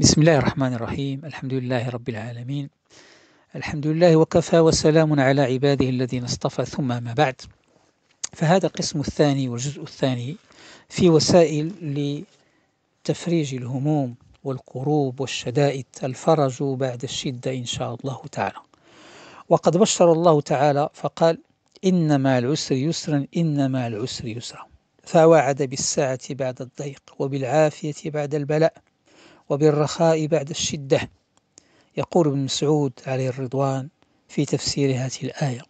بسم الله الرحمن الرحيم الحمد لله رب العالمين الحمد لله وكفى وسلام على عباده الذين اصطفى ثم ما بعد فهذا القسم الثاني والجزء الثاني في وسائل لتفريج الهموم والقروب والشدائد الفرج بعد الشدة إن شاء الله تعالى وقد بشر الله تعالى فقال إن مع العسر يسرا إن مع العسر يسرا فوعد بالساعة بعد الضيق وبالعافية بعد البلاء وبالرخاء بعد الشدة يقول ابن مسعود عليه الرضوان في تفسير هذه الآية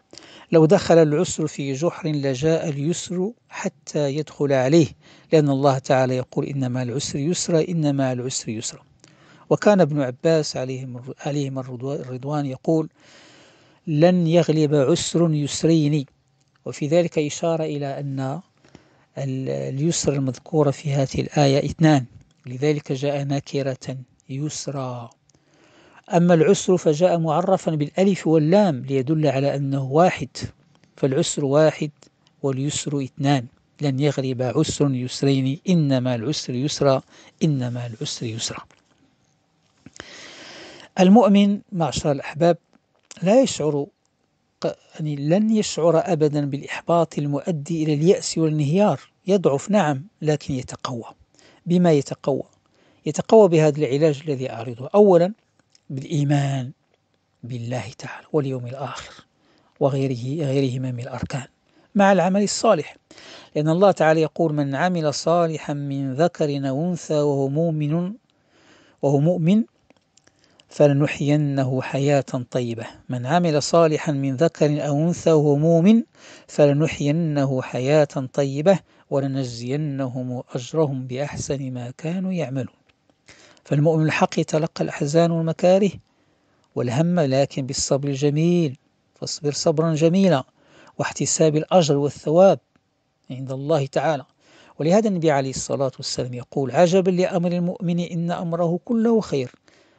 لو دخل العسر في جحر لجاء اليسر حتى يدخل عليه لأن الله تعالى يقول إنما العسر يسرا إنما العسر يسرا وكان ابن عباس عليهم عليهم الرضوان يقول لن يغلب عسر يسرين وفي ذلك إشارة إلى أن اليسر المذكورة في هذه الآية اثنان لذلك جاء نكرة يسرا أما العسر فجاء معرفا بالألف واللام ليدل على أنه واحد فالعسر واحد واليسر اثنان لن يغلب عسر يسرين إنما العسر يسرا إنما العسر يسرا المؤمن معشر الأحباب لا يشعر يعني لن يشعر أبدا بالإحباط المؤدي إلى اليأس والانهيار يضعف نعم لكن يتقوى بما يتقوى يتقوى بهذا العلاج الذي أعرضه أولا بالإيمان بالله تعالى واليوم الآخر وغيره غيرهما من الأركان مع العمل الصالح لأن الله تعالى يقول من عمل صالحا من ذكر أو أنثى وهو مؤمن وهو مؤمن فلنحيينه حياة طيبة من عمل صالحا من ذكر أو أنثى وهو مؤمن فلنحيينه حياة طيبة ولنجزينهم أجرهم بأحسن ما كانوا يعملون فالمؤمن الحق يتلقى الأحزان والمكاره والهم لكن بالصبر الجميل فاصبر صبرا جميلا واحتساب الأجر والثواب عند الله تعالى ولهذا النبي عليه الصلاة والسلام يقول عجبا لأمر المؤمن إن أمره كله خير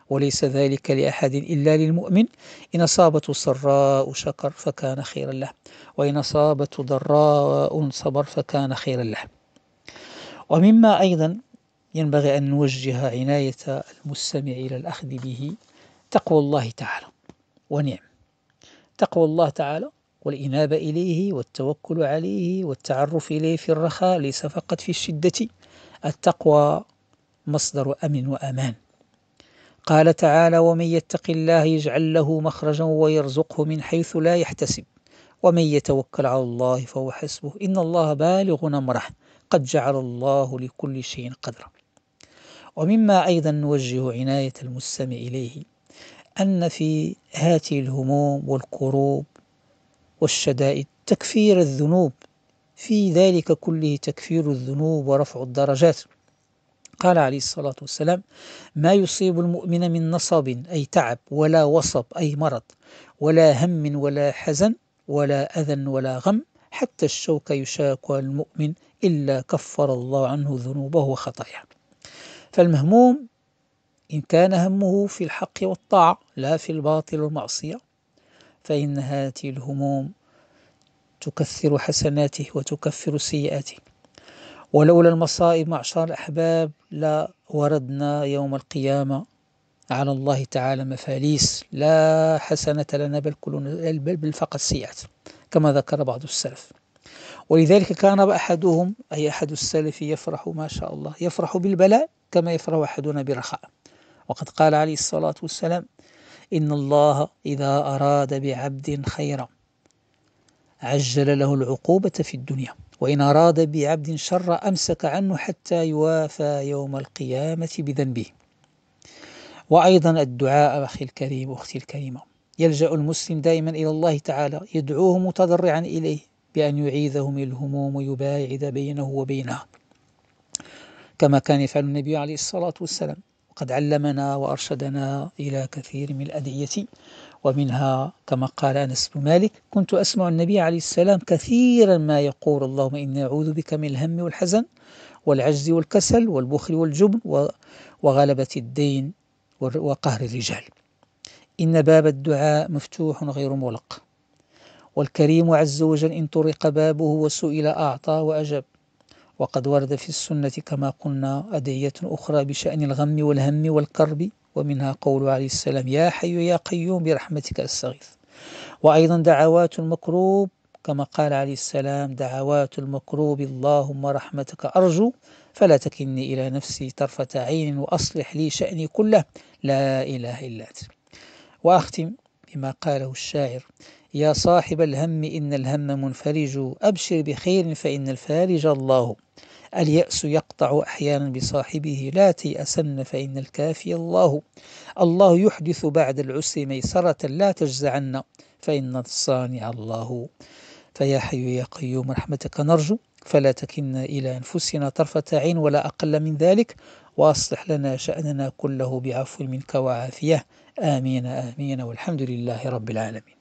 وليس ذلك لأحد إلا للمؤمن إن أصابته سراء شكر فكان خيرا له وإن أصابته ضراء صبر فكان خيرا له ومما أيضا ينبغي أن نوجه عناية المستمع إلى الأخذ به تقوى الله تعالى ونعم تقوى الله تعالى والإنابة إليه والتوكل عليه والتعرف إليه في الرخاء ليس فقط في الشدة التقوى مصدر أمن وأمان قال تعالى ومن يتق الله يجعل له مخرجا ويرزقه من حيث لا يحتسب ومن يتوكل على الله فهو حسبه إن الله بالغ أمره قد جعل الله لكل شيء قدرا ومما أيضا نوجه عناية المستمع إليه أن في هاته الهموم والكروب والشدائد تكفير الذنوب في ذلك كله تكفير الذنوب ورفع الدرجات قال عليه الصلاة والسلام ما يصيب المؤمن من نصب أي تعب ولا وصب أي مرض ولا هم ولا حزن ولا أذى ولا غم حتى الشوك يشاك المؤمن إلا كفر الله عنه ذنوبه وخطاياه فالمهموم إن كان همه في الحق والطاعة لا في الباطل والمعصية فإن هذه الهموم تكثر حسناته وتكفر سيئاته ولولا المصائب معشر الأحباب لوردنا يوم القيامة على الله تعالى مفاليس لا حسنة لنا بل, كلنا بل فقط سيئات كما ذكر بعض السلف ولذلك كان أحدهم أي أحد السلف يفرح ما شاء الله يفرح بالبلاء كما يفرح أحدنا برخاء وقد قال عليه الصلاة والسلام إن الله إذا أراد بعبد خيرا عجل له العقوبة في الدنيا وإن أراد بعبد شر أمسك عنه حتى يوافى يوم القيامة بذنبه وأيضا الدعاء أخي الكريم أختي الكريمة يلجأ المسلم دائما إلى الله تعالى يدعوه متضرعا إليه بأن يعيذه من الهموم ويباعد بينه وبينها كما كان يفعل النبي عليه الصلاة والسلام قد علمنا وأرشدنا إلى كثير من الأدعية ومنها كما قال أنس بن مالك كنت أسمع النبي عليه السلام كثيرا ما يقول اللهم إني أعوذ بك من الهم والحزن والعجز والكسل والبخل والجبن وغلبة الدين وقهر الرجال إن باب الدعاء مفتوح غير مغلق والكريم عز وجل إن طرق بابه وسئل أعطى وأجب وقد ورد في السنة كما قلنا أدعية أخرى بشأن الغم والهم والكرب ومنها قول عليه السلام يا حي يا قيوم برحمتك أستغيث وأيضا دعوات المكروب كما قال عليه السلام دعوات المكروب اللهم رحمتك أرجو فلا تكلني إلى نفسي طرفة عين وأصلح لي شأني كله لا إله إلا أنت وأختم بما قاله الشاعر يا صاحب الهم إن الهم منفرج أبشر بخير فإن الفارج الله اليأس يقطع أحيانا بصاحبه لا تيأسن فإن الكافي الله الله يحدث بعد العسر ميسرة لا تجزعن فإن الصانع الله فيا حي يا قيوم رحمتك نرجو فلا تكلنا إلى أنفسنا طرفة عين ولا أقل من ذلك وأصلح لنا شأننا كله بعفو منك وعافية آمين آمين والحمد لله رب العالمين